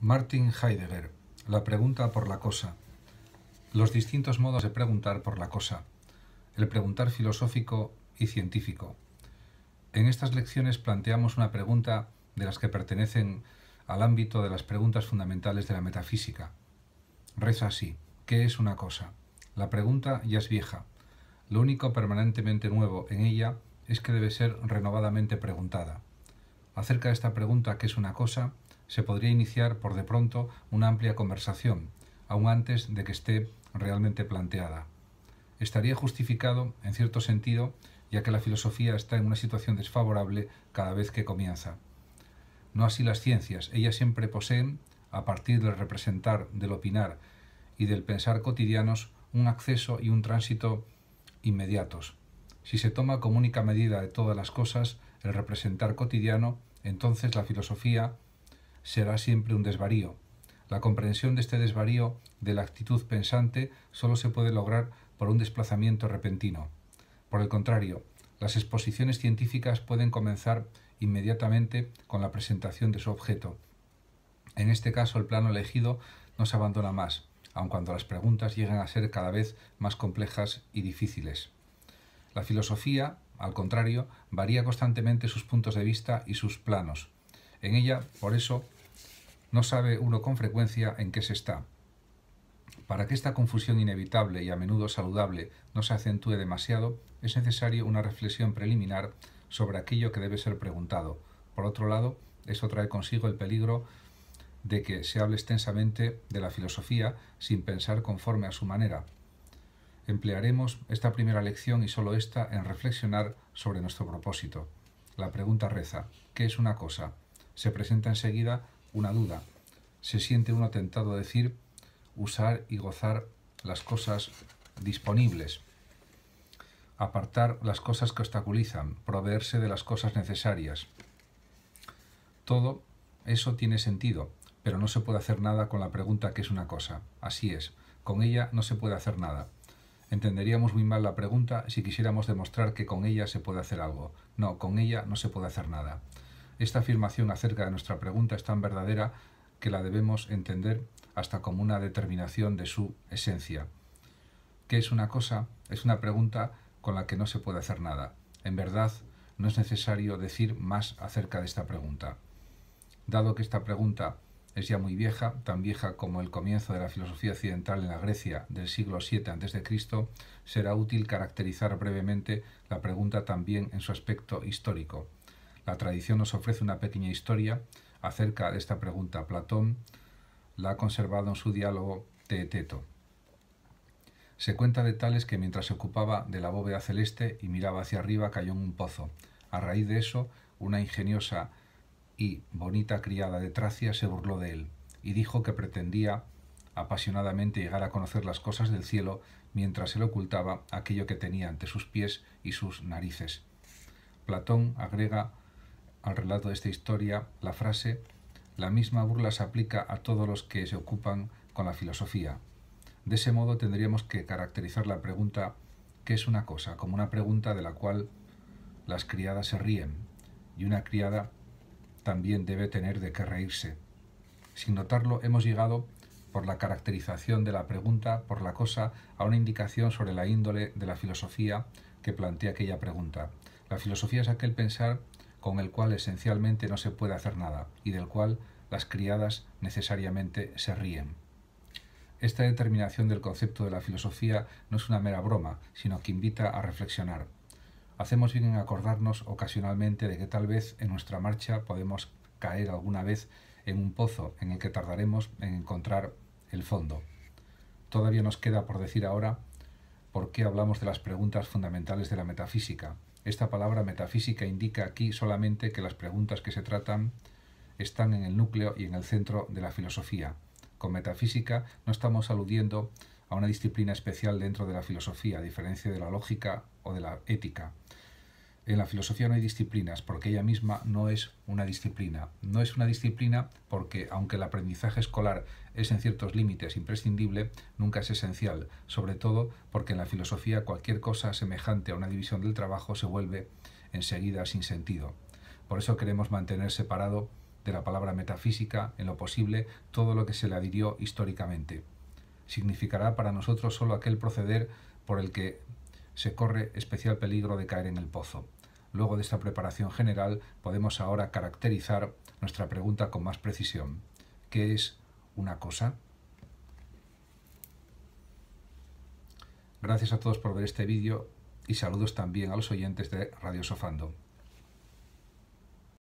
Martin Heidegger, la pregunta por la cosa. Los distintos modos de preguntar por la cosa. El preguntar filosófico y científico. En estas lecciones planteamos una pregunta de las que pertenecen al ámbito de las preguntas fundamentales de la metafísica. Reza así. ¿Qué es una cosa? La pregunta ya es vieja. Lo único permanentemente nuevo en ella es que debe ser renovadamente preguntada. Acerca de esta pregunta, ¿qué es una cosa? se podría iniciar por de pronto una amplia conversación, aún antes de que esté realmente planteada. Estaría justificado, en cierto sentido, ya que la filosofía está en una situación desfavorable cada vez que comienza. No así las ciencias, ellas siempre poseen, a partir del representar, del opinar y del pensar cotidianos, un acceso y un tránsito inmediatos. Si se toma como única medida de todas las cosas el representar cotidiano, entonces la filosofía será siempre un desvarío. La comprensión de este desvarío de la actitud pensante solo se puede lograr por un desplazamiento repentino. Por el contrario, las exposiciones científicas pueden comenzar inmediatamente con la presentación de su objeto. En este caso, el plano elegido no se abandona más, aun cuando las preguntas llegan a ser cada vez más complejas y difíciles. La filosofía, al contrario, varía constantemente sus puntos de vista y sus planos. En ella, por eso, no sabe uno con frecuencia en qué se está. Para que esta confusión inevitable y a menudo saludable no se acentúe demasiado, es necesario una reflexión preliminar sobre aquello que debe ser preguntado. Por otro lado, eso trae consigo el peligro de que se hable extensamente de la filosofía sin pensar conforme a su manera. Emplearemos esta primera lección y solo esta en reflexionar sobre nuestro propósito. La pregunta reza, ¿qué es una cosa? Se presenta enseguida una duda. Se siente uno tentado a decir usar y gozar las cosas disponibles, apartar las cosas que obstaculizan, proveerse de las cosas necesarias. Todo eso tiene sentido, pero no se puede hacer nada con la pregunta que es una cosa. Así es, con ella no se puede hacer nada. Entenderíamos muy mal la pregunta si quisiéramos demostrar que con ella se puede hacer algo. No, con ella no se puede hacer nada. Esta afirmación acerca de nuestra pregunta es tan verdadera que la debemos entender hasta como una determinación de su esencia. ¿Qué es una cosa? Es una pregunta con la que no se puede hacer nada. En verdad, no es necesario decir más acerca de esta pregunta. Dado que esta pregunta es ya muy vieja, tan vieja como el comienzo de la filosofía occidental en la Grecia del siglo VII a.C., será útil caracterizar brevemente la pregunta también en su aspecto histórico. La tradición nos ofrece una pequeña historia acerca de esta pregunta. Platón la ha conservado en su diálogo Teeteto. Se cuenta de tales que mientras se ocupaba de la bóveda celeste y miraba hacia arriba cayó en un pozo. A raíz de eso, una ingeniosa y bonita criada de Tracia se burló de él y dijo que pretendía apasionadamente llegar a conocer las cosas del cielo mientras él ocultaba aquello que tenía ante sus pies y sus narices. Platón agrega al relato de esta historia la frase la misma burla se aplica a todos los que se ocupan con la filosofía. De ese modo tendríamos que caracterizar la pregunta ¿qué es una cosa? como una pregunta de la cual las criadas se ríen y una criada también debe tener de qué reírse. Sin notarlo hemos llegado por la caracterización de la pregunta por la cosa a una indicación sobre la índole de la filosofía que plantea aquella pregunta. La filosofía es aquel pensar con el cual esencialmente no se puede hacer nada y del cual las criadas necesariamente se ríen. Esta determinación del concepto de la filosofía no es una mera broma, sino que invita a reflexionar. Hacemos bien en acordarnos ocasionalmente de que tal vez en nuestra marcha podemos caer alguna vez en un pozo en el que tardaremos en encontrar el fondo. Todavía nos queda por decir ahora por qué hablamos de las preguntas fundamentales de la metafísica, esta palabra metafísica indica aquí solamente que las preguntas que se tratan están en el núcleo y en el centro de la filosofía. Con metafísica no estamos aludiendo a una disciplina especial dentro de la filosofía, a diferencia de la lógica o de la ética en la filosofía no hay disciplinas porque ella misma no es una disciplina. No es una disciplina porque, aunque el aprendizaje escolar es en ciertos límites imprescindible, nunca es esencial, sobre todo porque en la filosofía cualquier cosa semejante a una división del trabajo se vuelve enseguida sin sentido. Por eso queremos mantener separado de la palabra metafísica, en lo posible, todo lo que se le adhirió históricamente. Significará para nosotros solo aquel proceder por el que se corre especial peligro de caer en el pozo. Luego de esta preparación general, podemos ahora caracterizar nuestra pregunta con más precisión. ¿Qué es una cosa? Gracias a todos por ver este vídeo y saludos también a los oyentes de Radio Sofando.